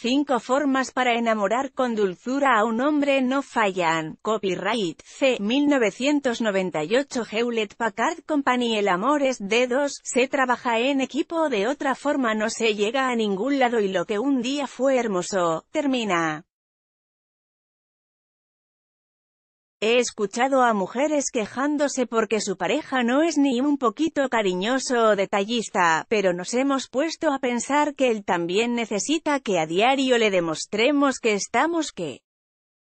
5 formas para enamorar con dulzura a un hombre no fallan. Copyright C. 1998 Hewlett Packard Company El amor es dedos, se trabaja en equipo de otra forma no se llega a ningún lado y lo que un día fue hermoso, termina. He escuchado a mujeres quejándose porque su pareja no es ni un poquito cariñoso o detallista, pero nos hemos puesto a pensar que él también necesita que a diario le demostremos que estamos que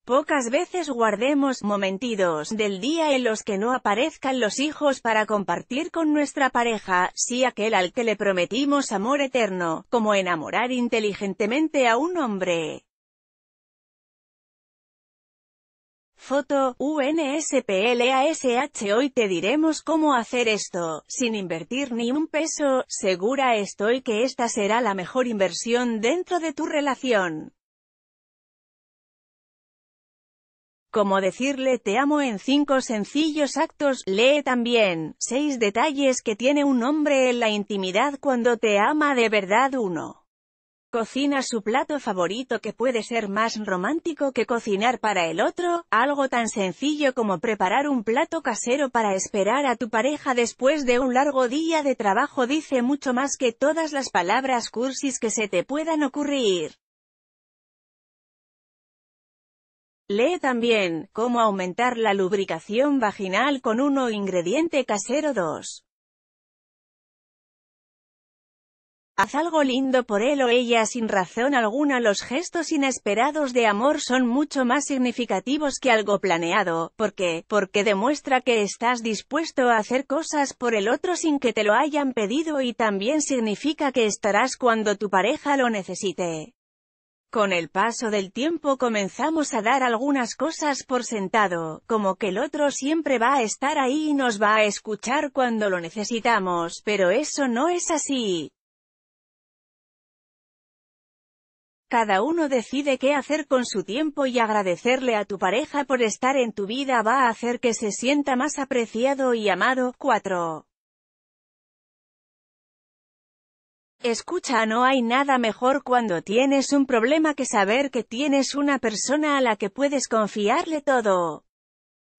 pocas veces guardemos momentidos del día en los que no aparezcan los hijos para compartir con nuestra pareja, si aquel al que le prometimos amor eterno, como enamorar inteligentemente a un hombre. Foto, UNSPLASH Hoy te diremos cómo hacer esto, sin invertir ni un peso, segura estoy que esta será la mejor inversión dentro de tu relación. Como decirle te amo en cinco sencillos actos, lee también, seis detalles que tiene un hombre en la intimidad cuando te ama de verdad uno. Cocina su plato favorito que puede ser más romántico que cocinar para el otro, algo tan sencillo como preparar un plato casero para esperar a tu pareja después de un largo día de trabajo dice mucho más que todas las palabras cursis que se te puedan ocurrir. Lee también, cómo aumentar la lubricación vaginal con uno ingrediente casero 2. Haz algo lindo por él o ella sin razón alguna. Los gestos inesperados de amor son mucho más significativos que algo planeado, porque, porque demuestra que estás dispuesto a hacer cosas por el otro sin que te lo hayan pedido y también significa que estarás cuando tu pareja lo necesite. Con el paso del tiempo comenzamos a dar algunas cosas por sentado, como que el otro siempre va a estar ahí y nos va a escuchar cuando lo necesitamos, pero eso no es así. Cada uno decide qué hacer con su tiempo y agradecerle a tu pareja por estar en tu vida va a hacer que se sienta más apreciado y amado. 4. Escucha, no hay nada mejor cuando tienes un problema que saber que tienes una persona a la que puedes confiarle todo.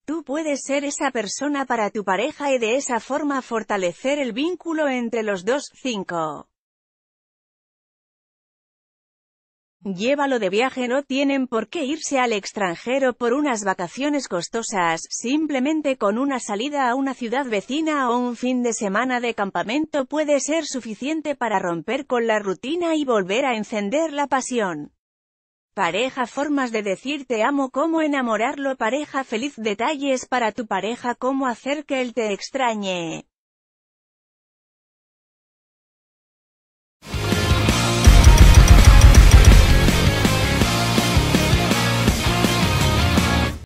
Tú puedes ser esa persona para tu pareja y de esa forma fortalecer el vínculo entre los dos. 5. Llévalo de viaje no tienen por qué irse al extranjero por unas vacaciones costosas, simplemente con una salida a una ciudad vecina o un fin de semana de campamento puede ser suficiente para romper con la rutina y volver a encender la pasión. Pareja formas de decir te amo cómo enamorarlo pareja feliz detalles para tu pareja cómo hacer que él te extrañe.